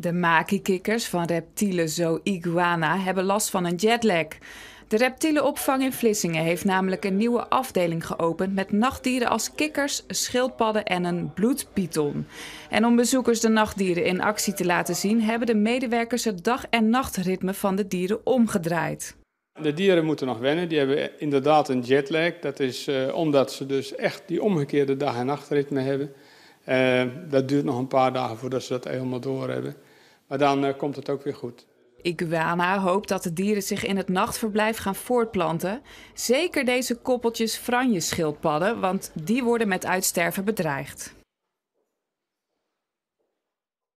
De makikikkers van reptielen zo iguana hebben last van een jetlag. De reptielenopvang in Vlissingen heeft namelijk een nieuwe afdeling geopend met nachtdieren als kikkers, schildpadden en een bloedpython. En om bezoekers de nachtdieren in actie te laten zien, hebben de medewerkers het dag- en nachtritme van de dieren omgedraaid. De dieren moeten nog wennen, die hebben inderdaad een jetlag. Dat is eh, omdat ze dus echt die omgekeerde dag- en nachtritme hebben. Eh, dat duurt nog een paar dagen voordat ze dat helemaal door hebben. Maar dan eh, komt het ook weer goed. Iguana hoopt dat de dieren zich in het nachtverblijf gaan voortplanten. Zeker deze koppeltjes franje schildpadden, want die worden met uitsterven bedreigd.